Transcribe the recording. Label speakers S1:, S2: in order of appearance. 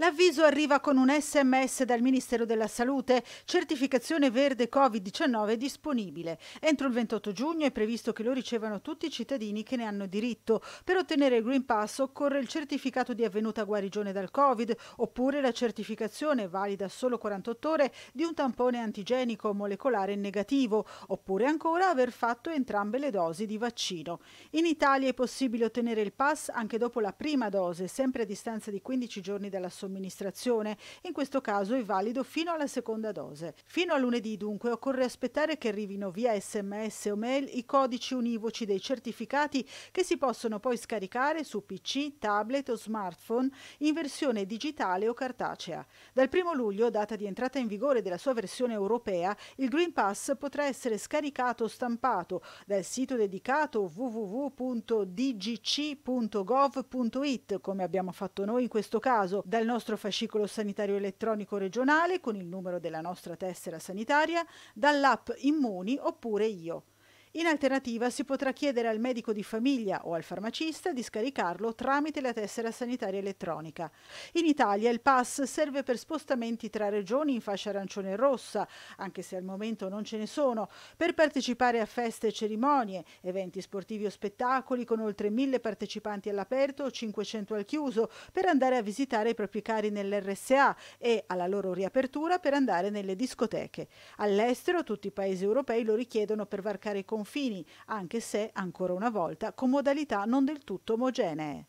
S1: L'avviso arriva con un sms dal Ministero della Salute, certificazione verde Covid-19 disponibile. Entro il 28 giugno è previsto che lo ricevano tutti i cittadini che ne hanno diritto. Per ottenere il Green Pass occorre il certificato di avvenuta guarigione dal Covid oppure la certificazione, valida solo 48 ore, di un tampone antigenico molecolare negativo oppure ancora aver fatto entrambe le dosi di vaccino. In Italia è possibile ottenere il pass anche dopo la prima dose, sempre a distanza di 15 giorni dalla soluzione somministrazione, in questo caso è valido fino alla seconda dose. Fino a lunedì dunque occorre aspettare che arrivino via sms o mail i codici univoci dei certificati che si possono poi scaricare su PC, tablet o smartphone in versione digitale o cartacea. Dal 1 luglio, data di entrata in vigore della sua versione europea, il Green Pass potrà essere scaricato o stampato dal sito dedicato www.dgc.gov.it, come abbiamo fatto noi in questo caso, dal nostro nostro fascicolo sanitario elettronico regionale con il numero della nostra tessera sanitaria, dall'app Immuni oppure Io. In alternativa si potrà chiedere al medico di famiglia o al farmacista di scaricarlo tramite la tessera sanitaria elettronica. In Italia il pass serve per spostamenti tra regioni in fascia arancione e rossa, anche se al momento non ce ne sono, per partecipare a feste e cerimonie, eventi sportivi o spettacoli con oltre mille partecipanti all'aperto o 500 al chiuso, per andare a visitare i propri cari nell'RSA e, alla loro riapertura, per andare nelle discoteche. All'estero tutti i paesi europei lo richiedono per varcare i confini confini, anche se, ancora una volta, con modalità non del tutto omogenee.